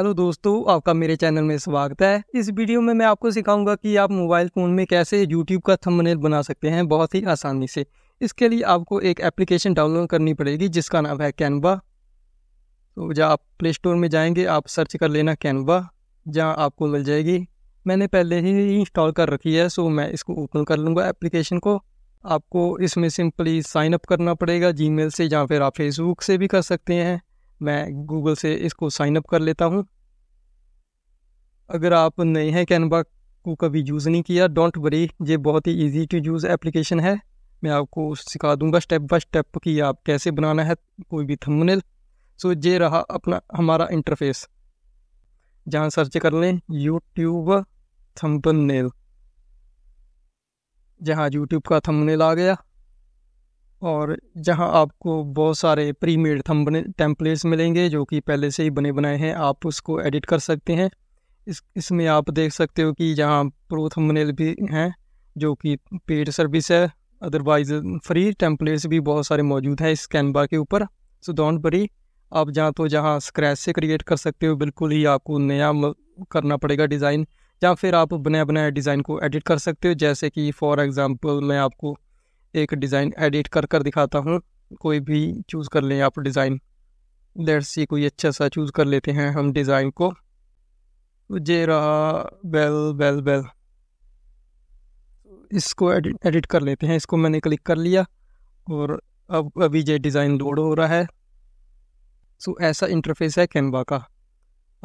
hello दोस्तों आपका मेरे चैनल में स्वागत है इस वीडियो में मैं आपको सिखाऊंगा कि आप मोबाइल फ़ोन में कैसे यूट्यूब का थंबनेल बना सकते हैं बहुत ही आसानी से इसके लिए आपको एक एप्लीकेशन डाउनलोड करनी पड़ेगी जिसका नाम है कैनवा तो जहाँ आप प्ले स्टोर में जाएंगे आप सर्च कर लेना कैनवा जहाँ आपको मिल जाएगी मैंने पहले ही इंस्टॉल कर रखी है सो मैं इसको ओपन कर लूँगा एप्लीकेशन को आपको इसमें सिंपली साइन अप करना पड़ेगा जी से या फिर आप फेसबुक से भी कर सकते हैं मैं गूगल से इसको साइन अप कर लेता हूँ अगर आप नए हैं कैनवा को कभी यूज़ नहीं किया डोंट वरी ये बहुत ही इजी टू यूज़ एप्लीकेशन है मैं आपको सिखा दूंगा स्टेप बाय स्टेप कि आप कैसे बनाना है कोई भी थंबनेल सो ये रहा अपना हमारा इंटरफेस जहाँ सर्च कर लें यूट्यूब थंबनेल जहाँ यूट्यूब का थंबनेल आ गया और जहां आपको बहुत सारे प्री मेड बने टेम्पलेट्स मिलेंगे जो कि पहले से ही बने बनाए हैं आप उसको एडिट कर सकते हैं इस इसमें आप देख सकते हो कि जहां प्रो थंबनेल भी हैं जो कि पेड सर्विस है अदरवाइज फ्री टेम्पलेट्स भी बहुत सारे मौजूद हैं इस कैनवा के ऊपर सो डोंट वरी आप जहाँ तो जहाँ स्क्रैच से क्रिएट कर सकते हो बिल्कुल ही आपको नया करना पड़ेगा डिज़ाइन या फिर आप बनाए बनाए डिज़ाइन को एडिट कर सकते हो जैसे कि फॉर एग्ज़ाम्पल मैं आपको एक डिज़ाइन एडिट कर कर दिखाता हूँ कोई भी चूज़ कर लें आप डिज़ाइन लेट्स सी कोई अच्छा सा चूज़ कर लेते हैं हम डिज़ाइन को जे रहा बेल बेल बेल इसको एडिट एडिट कर लेते हैं इसको मैंने क्लिक कर लिया और अब अभी ये डिज़ाइन लोड हो रहा है सो ऐसा इंटरफेस है कैनवा का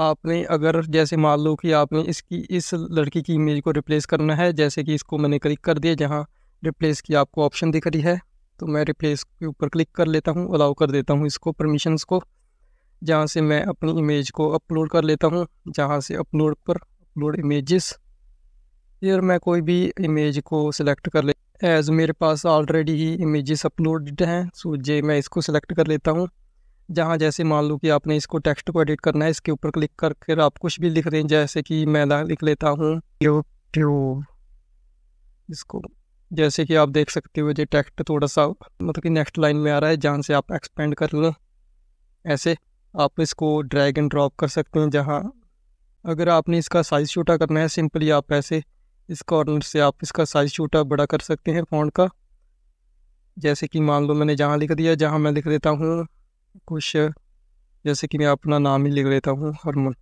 आपने अगर जैसे मान लो कि आपने इसकी इस लड़की की इमेज को रिप्लेस करना है जैसे कि इसको मैंने क्लिक कर दिया जहाँ रिप्लेस की आपको ऑप्शन दिख रही है तो मैं रिप्लेस के ऊपर क्लिक कर लेता हूँ अलाउ कर देता हूँ इसको परमिशंस को जहाँ से मैं अपनी इमेज को अपलोड कर लेता हूँ जहाँ से अपलोड पर अपलोड इमेजेस फिर मैं कोई भी इमेज को सिलेक्ट कर ले एज़ मेरे पास ऑलरेडी ही इमेजेस अपलोडेड हैं सो जे मैं इसको सिलेक्ट कर लेता हूँ जहाँ जैसे मान लो कि आपने इसको टेक्स्ट को एडिट करना है इसके ऊपर क्लिक करके आप कुछ भी लिख रहे हैं जैसे कि मैं लिख लेता हूँ यूट्यूब इसको जैसे कि आप देख सकते हो ये टेक्स्ट थोड़ा सा मतलब कि नेक्स्ट लाइन में आ रहा है जहाँ से आप एक्सपेंड कर लें ऐसे आप इसको ड्रैग एंड ड्रॉप कर सकते हैं जहाँ अगर आपने इसका साइज़ छोटा करना है सिंपली आप ऐसे इस कॉर्नर से आप इसका साइज़ छोटा बड़ा कर सकते हैं फोन का जैसे कि मान लो मैंने जहाँ लिख दिया जहाँ मैं लिख देता हूँ कुछ जैसे कि मैं अपना नाम ही लिख लेता हूँ हरमन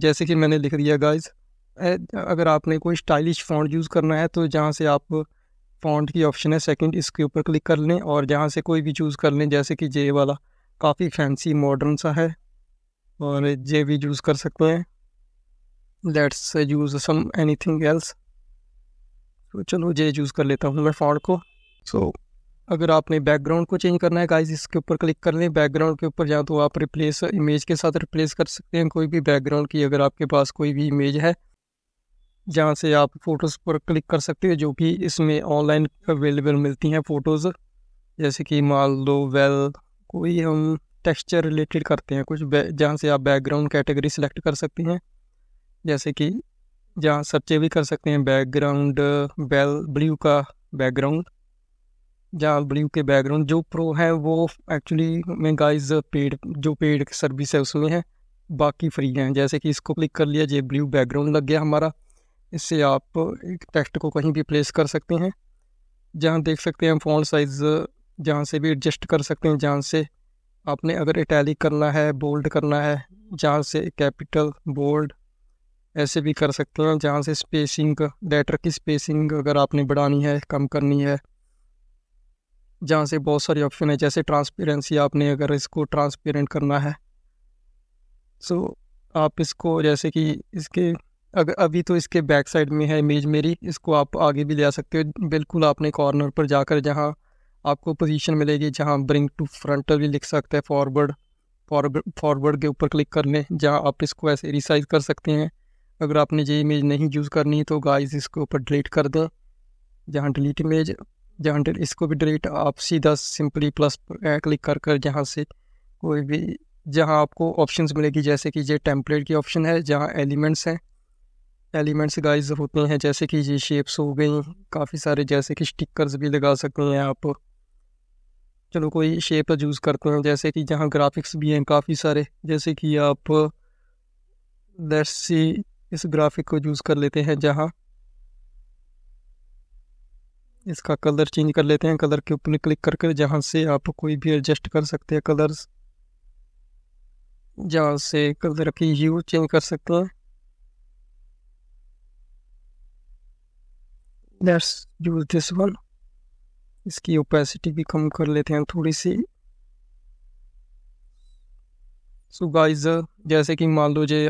जैसे कि मैंने लिख दिया गाइज अगर आपने कोई स्टाइलिश फ़ॉन्ट यूज़ करना है तो जहाँ से आप फ़ॉन्ट की ऑप्शन है सेकंड इसके ऊपर क्लिक कर लें और जहाँ से कोई भी चूज़ कर लें जैसे कि जे वाला काफ़ी फैंसी मॉडर्न सा है और जे भी यूज़ कर सकते हैं let's use some anything else तो चलो जे यूज़ कर लेता हूँ मैं फ़ॉन्ट को सो so, अगर आपने बैकग्राउंड को चेंज करना है गाइस इसके ऊपर क्लिक कर लें बैकग्राउंड के ऊपर या तो आप रिप्लेस इमेज के साथ रिप्लेस कर सकते हैं कोई भी बैकग्राउंड की अगर आपके पास कोई भी इमेज है जहाँ से आप फ़ोटोज़ पर क्लिक कर सकते हो जो कि इसमें ऑनलाइन अवेलेबल मिलती हैं फ़ोटोज़ जैसे कि मान लो वेल कोई हम टेक्सचर रिलेटेड करते हैं कुछ जहाँ से आप बैकग्राउंड कैटेगरी सेलेक्ट कर सकते हैं जैसे कि जहाँ सर्चे भी कर सकते हैं बैकग्राउंड बेल ब्लू का बैकग्राउंड जहाँ ब्लू के बैकग्राउंड जो प्रो है वो एक्चुअली मैं गाइस पेड जो पेड सर्विस है उसमें है बाकी फ्री हैं जैसे कि इसको क्लिक कर लिया ये ब्लू बैकग्राउंड लग गया हमारा इससे आप एक टेक्स्ट को कहीं भी प्लेस कर सकते हैं जहाँ देख सकते हैं फ़ॉन्ट साइज़ जहाँ से भी एडजस्ट कर सकते हैं जहाँ से आपने अगर इटैलिक करना है बोल्ड करना है जहाँ से कैपिटल बोल्ड ऐसे भी कर सकते हैं जहाँ से स्पेसिंग लेटर की स्पेसिंग अगर आपने बढ़ानी है कम करनी है जहाँ से बहुत सारे ऑप्शन है जैसे ट्रांसपेरेंसी आपने अगर इसको ट्रांसपेरेंट करना है सो so, आप इसको जैसे कि इसके अगर अभी तो इसके बैक साइड में है इमेज मेरी इसको आप आगे भी ले आ सकते हो बिल्कुल आपने कॉर्नर पर जाकर जहाँ आपको पोजीशन मिलेगी जहाँ ब्रिंग टू फ्रंटल भी लिख सकते हैं फॉरवर्ड फॉरवर्ड के ऊपर क्लिक कर लें जहाँ आप इसको ऐसे रिसाइज कर सकते हैं अगर आपने ये इमेज नहीं यूज़ करनी तो गाइज इसके ऊपर डिलीट कर दें जहाँ डिलीट इमेज जहाँ इसको भी डिलीट आप सीधा सिंपली प्लस क्लिक कर कर जहाँ से कोई भी जहाँ आपको ऑप्शंस मिलेगी जैसे कि ये टेम्पलेट की ऑप्शन है जहाँ एलिमेंट्स हैं एलिमेंट्स गाइस होते हैं जैसे कि ये शेप्स हो गई काफ़ी सारे जैसे कि स्टिकर्स भी लगा सकते हैं आप चलो कोई शेप यूज़ करते हैं जैसे कि जहाँ ग्राफिक्स भी हैं काफ़ी सारे जैसे कि आप लेट्स सी इस ग्राफिक को यूज़ कर लेते हैं जहाँ इसका कलर चेंज कर लेते हैं कलर के ऊपर क्लिक करके जहाँ से आप कोई भी एडजस्ट कर सकते हैं कलर्स जहाँ से कलर की यू चेंज कर सकते हैं लेट्स यूज दिस वन इसकी ओपेसिटी भी कम कर लेते हैं थोड़ी सी सो so गाइस जैसे कि मान लो जे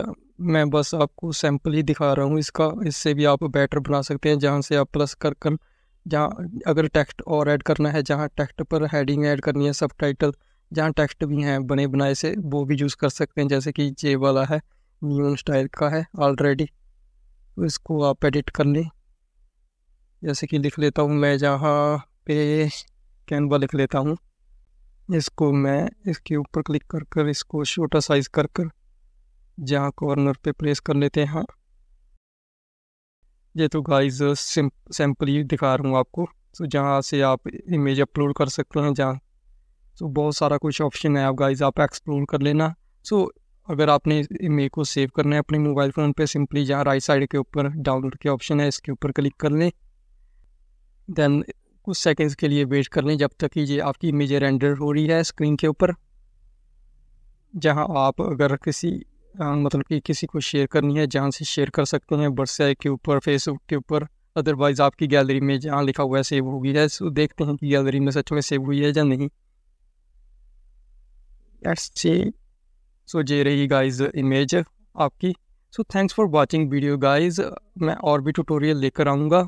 मैं बस आपको सैंपल ही दिखा रहा हूँ इसका इससे भी आप बेटर बना सकते हैं जहाँ से आप प्लस कर कर जहाँ अगर टेक्स्ट और ऐड करना है जहाँ टेक्स्ट पर हेडिंग ऐड करनी है सब टाइटल जहाँ टेक्स्ट भी हैं बने बनाए से वो भी यूज़ कर सकते हैं जैसे कि जे वाला है न्यून स्टाइल का है ऑलरेडी तो इसको आप एडिट कर लें जैसे कि लिख लेता हूँ मैं जहाँ पे कैनवा लिख लेता हूँ इसको मैं इसके ऊपर क्लिक कर कर इसको छोटा साइज़ कर कर जहाँ कॉर्नर पे प्रेस कर लेते हैं ये तो गाइज सैंपल ही दिखा रहा हूँ आपको सो तो जहाँ से आप इमेज अपलोड कर सकते हैं जहाँ सो तो बहुत सारा कुछ ऑप्शन है आप गाइज आप एक्सप्लोर कर लेना सो तो अगर आपने इमेज को सेव करना है अपने मोबाइल फ़ोन पे सिंपली जहाँ राइट साइड के ऊपर डाउनलोड के ऑप्शन है इसके ऊपर क्लिक कर लें देन कुछ सेकेंड्स के लिए वेट कर लें जब तक कि ये आपकी इमेज रेंडर हो रही है स्क्रीन के ऊपर जहां आप अगर किसी आ, मतलब कि किसी को शेयर करनी है जहां से शेयर कर सकते हैं व्हाट्सएप के ऊपर फेसबुक के ऊपर अदरवाइज़ आपकी गैलरी में जहाँ लिखा हुआ है सेव हो गई है सो देखते हैं कि गैलरी में सच में सेव हुई है या नहीं सो जे रही गाइज इमेज आपकी so thanks for watching video guys मैं और भी ट्यूटोरियल लेकर आऊँगा